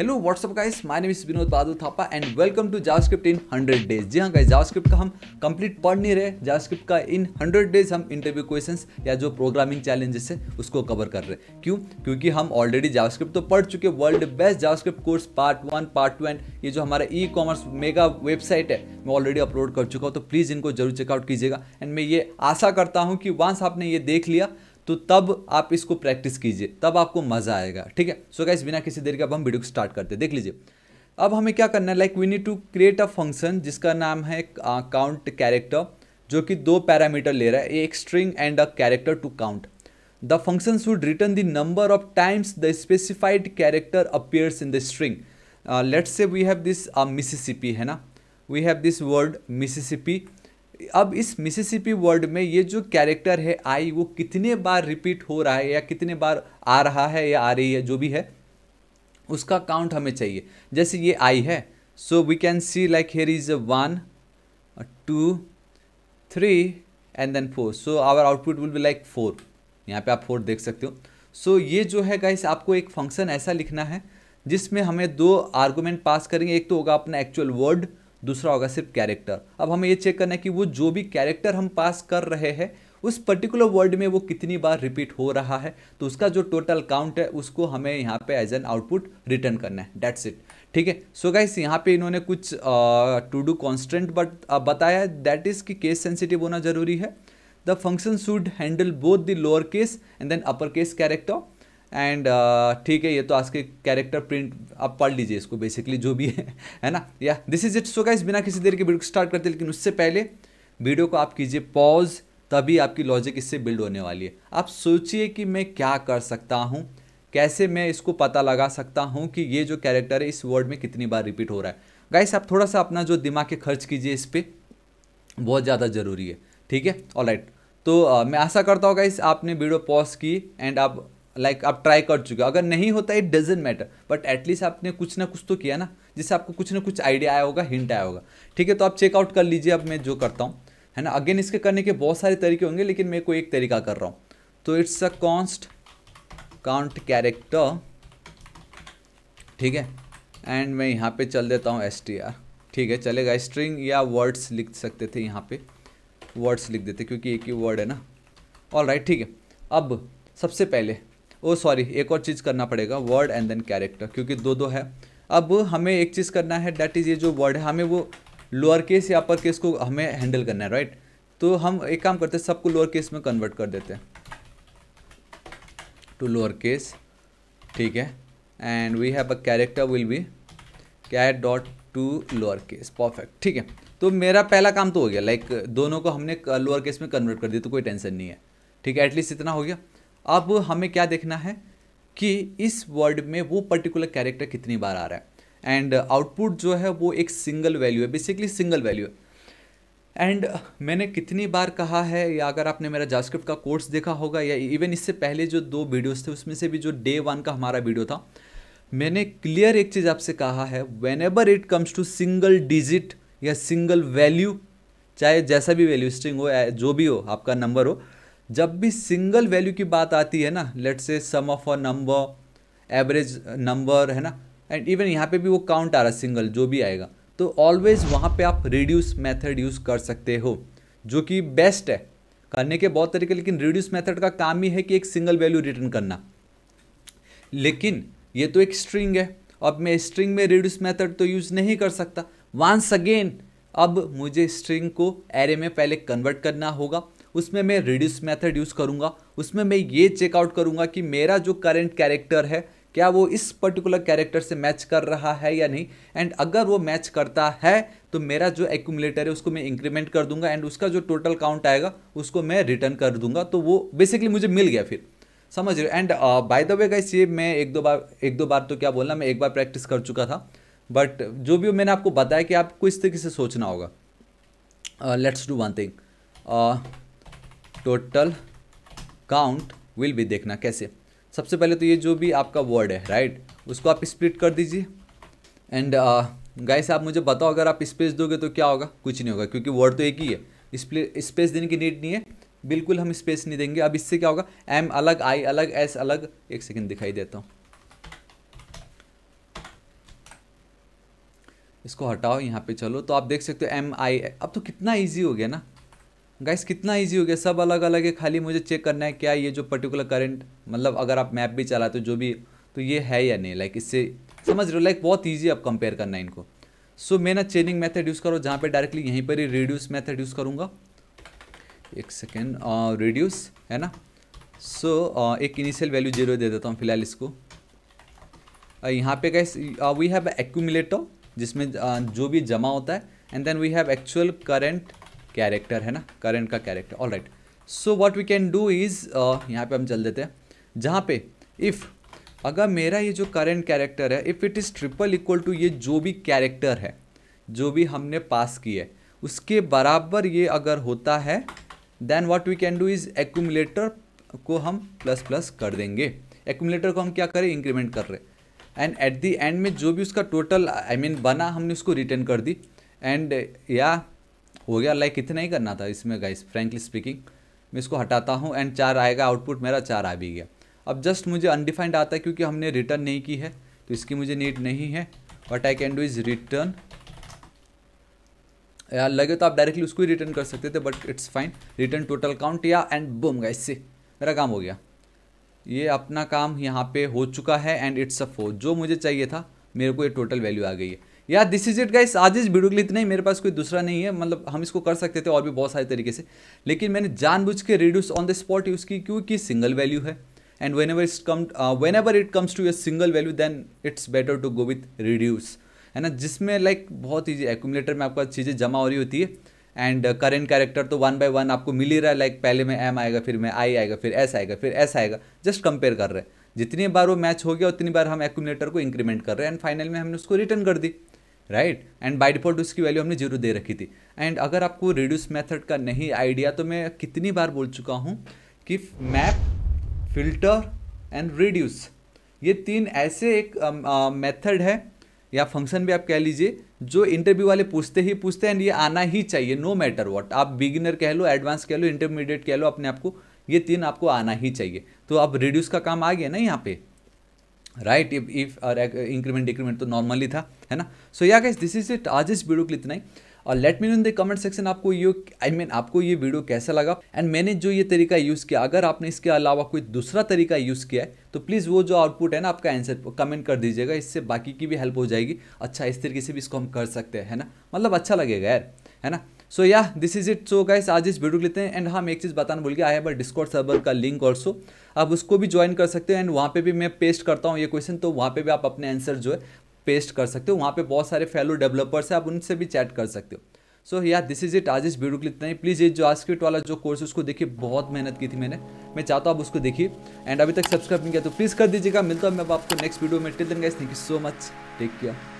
hello what's up guys my name is Vinod Bahadur Thapa and welcome to JavaScript in 100 days जी हाँ guys JavaScript का हम complete पढ़ नहीं रहे जावास्क्रिप्ट का इन 100 डेज हम इंटरव्यू क्वेश्चंस या जो प्रोग्रामिंग चैलेंजेस है उसको कवर कर रहे हैं क्यों क्योंकि हम ऑलरेडी जावास्क्रिप्ट तो पढ़ चुके world best JavaScript course part one part two and ये जो हमारा ई कॉमर्स मेगा वेबसाइट है मैं ऑलरेडी अपलोड कर चुका हूँ तो प्लीज़ इनको जरूर चेकआउट कीजिएगा एंड मैं ये आशा करता हूँ कि वंस आपने ये देख लिया तो तब आप इसको प्रैक्टिस कीजिए तब आपको मज़ा आएगा ठीक है सो गाइस बिना किसी देर के अब हम वीडियो को स्टार्ट करते हैं देख लीजिए अब हमें क्या करना है like we need to create a function जिसका नाम है काउंट uh, कैरेक्टर जो कि दो पैरामीटर ले रहा है एक string and a character to count the function should return the number of times the specified character appears in the string let's say we have this Mississippi है ना we have this word Mississippi अब इस Mississippi word में ये जो character है आई वो कितने बार रिपीट हो रहा है या कितने बार आ रहा है या आ रही है जो भी है उसका काउंट हमें चाहिए जैसे ये आई है so we can see like here is one two three and then four so our output will be like four यहाँ पे आप फोर देख सकते हो सो so, ये जो है गाइस आपको एक फंक्शन ऐसा लिखना है जिसमें हमें दो आर्गूमेंट पास करेंगे एक तो होगा अपना एक्चुअल वर्ड दूसरा होगा सिर्फ कैरेक्टर अब हमें ये चेक करना है कि वो जो भी कैरेक्टर हम पास कर रहे हैं उस पर्टिकुलर वर्ड में वो कितनी बार रिपीट हो रहा है तो उसका जो टोटल काउंट है उसको हमें यहाँ पे एज एन आउटपुट रिटर्न करना है डेट्स इट ठीक है सो गाइस यहाँ पे इन्होंने कुछ टू डू कॉन्स्टेंट बट बताया दैट इज़ कि केस सेंसिटिव होना जरूरी है the function should handle both the lower case and then upper case character and uh, ठीक है ये तो आज के कैरेक्टर प्रिंट आप पढ़ लीजिए इसको बेसिकली जो भी है है ना या this is it so guys बिना किसी देर के वीडियो स्टार्ट करते लेकिन उससे पहले वीडियो को आप कीजिए पॉज तभी आपकी लॉजिक इससे बिल्ड होने वाली है आप सोचिए कि मैं क्या कर सकता हूँ कैसे मैं इसको पता लगा सकता हूँ कि ये जो कैरेक्टर है इस वर्ड में कितनी बार रिपीट हो रहा है गाइस आप थोड़ा सा अपना जो दिमाग के खर्च कीजिए इस पर बहुत ज़्यादा ज़रूरी है ठीक है ऑल राइट तो आ, uh, मैं आशा करता हूँ गाइस आपने वीडियो पॉज की एंड आप लाइक like, आप ट्राई कर चुके हो अगर नहीं होता it doesn't matter but at least आपने कुछ ना कुछ तो किया ना जिससे आपको कुछ ना कुछ आइडिया आया होगा हिंट आया होगा ठीक है तो आप चेकआउट कर लीजिए अब मैं जो करता हूँ है ना अगेन इसके करने के बहुत सारे तरीके होंगे लेकिन मैं कोई एक तरीका कर रहा हूँ तो it's a const count character ठीक है एंड मैं यहाँ पे चल देता हूँ एस टी आर ठीक है चलेगा स्ट्रिंग या वर्ड्स लिख सकते थे यहाँ पे वर्ड्स लिख देते क्योंकि एक ही वर्ड है ना ऑल राइट ठीक है अब सबसे पहले ओ oh, सॉरी एक और चीज़ करना पड़ेगा वर्ड एंड देन कैरेक्टर क्योंकि दो दो है अब हमें एक चीज़ करना है डैट इज़ ये जो वर्ड है हमें वो लोअर केस या अपर केस को हमें हैंडल करना है राइट तो हम एक काम करते हैं सबको लोअर केस में कन्वर्ट कर देते हैं टू लोअर केस ठीक है and we have a character will be cat dot to lower case perfect ठीक है तो मेरा पहला काम तो हो गया लाइक like, दोनों को हमने लोअर केस में कन्वर्ट कर दिया तो कोई टेंशन नहीं है ठीक है एटलीस्ट इतना हो गया अब हमें क्या देखना है कि इस वर्ड में वो पर्टिकुलर कैरेक्टर कितनी बार आ रहा है एंड आउटपुट जो है वो एक सिंगल वैल्यू है बेसिकली सिंगल वैल्यू है एंड मैंने कितनी बार कहा है या अगर आपने मेरा जास्क्रिप्ट का कोर्स देखा होगा या इवन इससे पहले जो दो वीडियोस थे उसमें से भी जो डे वन का हमारा वीडियो था मैंने क्लियर एक चीज़ आपसे कहा है whenever it comes to single digit या सिंगल वैल्यू चाहे जैसा भी वैल्यू स्ट्रिंग हो जो भी हो आपका नंबर हो जब भी सिंगल वैल्यू की बात आती है ना let's say sum of a number average number है ना एंड इवन यहाँ पे भी वो काउंट आ रहा है सिंगल जो भी आएगा तो ऑलवेज़ वहाँ पे आप रिड्यूस मेथड यूज़ कर सकते हो जो कि बेस्ट है करने के बहुत तरीके लेकिन रिड्यूस मेथड का काम ही है कि एक सिंगल वैल्यू रिटर्न करना लेकिन ये तो एक स्ट्रिंग है अब मैं स्ट्रिंग में रिड्यूस मेथड तो यूज़ नहीं कर सकता वंस अगेन अब मुझे स्ट्रिंग को एरे में पहले कन्वर्ट करना होगा उसमें मैं रिड्यूस मेथड यूज़ करूँगा उसमें मैं ये चेकआउट करूँगा कि मेरा जो करेंट कैरेक्टर है क्या वो इस पर्टिकुलर कैरेक्टर से मैच कर रहा है या नहीं एंड अगर वो मैच करता है तो मेरा जो एक्यूमुलेटर है उसको मैं इंक्रीमेंट कर दूंगा एंड उसका जो टोटल काउंट आएगा उसको मैं रिटर्न कर दूंगा तो वो बेसिकली मुझे मिल गया फिर समझ रहे हो and by the way guys ये मैं एक दो बार एक दो बार तो क्या बोलना मैं एक बार प्रैक्टिस कर चुका था बट जो भी मैंने आपको बताया कि आपको इस तरीके से सोचना होगा let's do one thing total count will भी देखना कैसे सबसे पहले तो ये जो भी आपका वर्ड है राइट उसको आप स्प्लिट कर दीजिए एंड गाइस uh, आप मुझे बताओ अगर आप स्पेस दोगे तो क्या होगा कुछ नहीं होगा क्योंकि वर्ड तो एक ही है स्पेस देने की नीड नहीं है बिल्कुल हम स्पेस नहीं देंगे अब इससे क्या होगा एम अलग आई अलग एस अलग एक सेकेंड दिखाई देता हूँ इसको हटाओ यहाँ पे चलो तो आप देख सकते हो एम आई अब तो कितना इजी हो गया ना गाइस कितना इजी हो गया सब अलग अलग है खाली मुझे चेक करना है क्या ये जो पर्टिकुलर करंट मतलब अगर आप मैप भी चलाते हो जो भी तो ये है या नहीं लाइक इससे समझ रहे हो लाइक बहुत ईजी आप कंपेयर करना है इनको सो मैं ना चेनिंग मेथड यूज़ करो जहाँ पे डायरेक्टली यहीं पर ही रिड्यूस मेथड यूज़ करूँगा एक सेकेंड रिड्यूस है ना सो so, uh, एक इनिशियल वैल्यू जीरो दे देता हूँ फिलहाल इसको uh, यहाँ पे गैस वी हैव एक्यूमिलेटर जिसमें uh, जो भी जमा होता है and then we have actual current character है ना करेंट का character all right so what we can do is यहाँ पे हम चल देते हैं जहाँ पे इफ़ अगर मेरा ये जो करेंट कैरेक्टर है if it is triple equal to ये जो भी कैरेक्टर है जो भी हमने पास की है उसके बराबर ये अगर होता है then what we can do is accumulator को हम प्लस प्लस कर देंगे एक्यूमलेटर को हम क्या करें इंक्रीमेंट कर रहे एंड एट दी एंड में जो भी उसका total I I mean mean, बना हमने उसको रिटर्न कर दी एंड या हो गया लाइक इतना ही करना था इसमें गाइस फ्रेंकली स्पीकिंग मैं इसको हटाता हूँ एंड चार आएगा आउटपुट मेरा चार आ भी गया अब जस्ट मुझे अनडिफाइंड आता है क्योंकि हमने रिटर्न नहीं की है तो इसकी मुझे नीड नहीं है what I can do is return यार लगे तो आप डायरेक्टली उसको ही रिटर्न कर सकते थे but it's fine return total count या एंड बुम गए इससे मेरा काम हो गया ये अपना काम यहाँ पे हो चुका है एंड इट्स अ फोर जो मुझे चाहिए था मेरे को ये टोटल वैल्यू आ गई है या दिस इज इट गाइस आज इस वीडियो के लिए इतना ही मेरे पास कोई दूसरा नहीं है मतलब हम इसको कर सकते थे और भी बहुत सारे तरीके से लेकिन मैंने जानबूझ के reduce on the spot use की क्योंकि सिंगल वैल्यू है and whenever it come whenever it comes to your single value then it's better to go with reduce है ना जिसमें लाइक like, बहुत ईजी एक्यूमलेटर में आपका चीज़ें जमा हो रही होती है एंड करेंट कैरेक्टर तो वन बाय वन आपको मिल ही रहा है लाइक like, पहले में एम आएगा फिर में आई आएगा फिर एस आएगा फिर एस आएगा जस्ट कंपेयर कर रहे हैं जितनी बार वो मैच हो गया उतनी बार हम एकुमुलेटर को इंक्रीमेंट कर रहे हैं एंड फाइनल में हमने उसको रिटर्न कर दी राइट एंड बाई डिफॉल्ट उसकी वैल्यू हमने जीरो दे रखी थी एंड अगर आपको रिड्यूस मेथड का नहीं आइडिया तो मैं कितनी बार बोल चुका हूँ कि मैप फिल्टर एंड रिड्यूस ये तीन ऐसे एक मेथड uh, है या फंक्शन भी आप कह लीजिए जो इंटरव्यू वाले पूछते ही पूछते हैं एंड ये आना ही चाहिए नो मैटर व्हाट आप बिगिनर कह लो एडवांस कह लो इंटरमीडिएट कह लो अपने आप को ये तीन आपको आना ही चाहिए तो अब रिड्यूस का काम आ गया ना यहाँ पे राइट इफ इफ और इंक्रीमेंट डिक्रीमेंट तो नॉर्मली था है ना सो या गाइस दिस इज इट आज इस वीडियो के लिए इतना ही और let me in the comment section आपको ये आई I मीन mean, आपको ये वीडियो कैसा लगा एंड मैंने जो ये तरीका यूज़ किया अगर आपने इसके अलावा कोई दूसरा तरीका यूज़ किया है तो प्लीज़ वो जो आउटपुट है ना आपका आंसर कमेंट कर दीजिएगा इससे बाकी की भी हेल्प हो जाएगी अच्छा इस तरीके से भी इसको हम कर सकते हैं है ना मतलब अच्छा लगेगा यार है ना सो या this is it so guys आज इस वीडियो को लेते हैं एंड हम एक चीज़ बताना भूल गए आई है डिस्कॉर्ड सर्वर का लिंक ऑल्सो आप उसको भी ज्वाइन कर सकते हो एंड वहाँ पे भी मैं पेस्ट करता हूँ ये क्वेश्चन तो वहाँ पे भी आप अपने आंसर जो है पेस्ट कर सकते हो वहाँ पे बहुत सारे फेलो डेवलपर्स हैं आप उनसे भी चैट कर सकते हो सो या दिस इज इट आज इस वीडियो के हैं प्लीज़ ये जो आस्क्रिप्ट वाला जो कोर्स उसको देखिए बहुत मेहनत की थी मैंने मैं चाहता हूँ आप उसको देखिए एंड अभी तक सब्सक्राइब नहीं किया तो प्लीज़ कर दीजिएगा मिलता हूँ मैं आपको नेक्स्ट वीडियो में till then guys thank you so much take care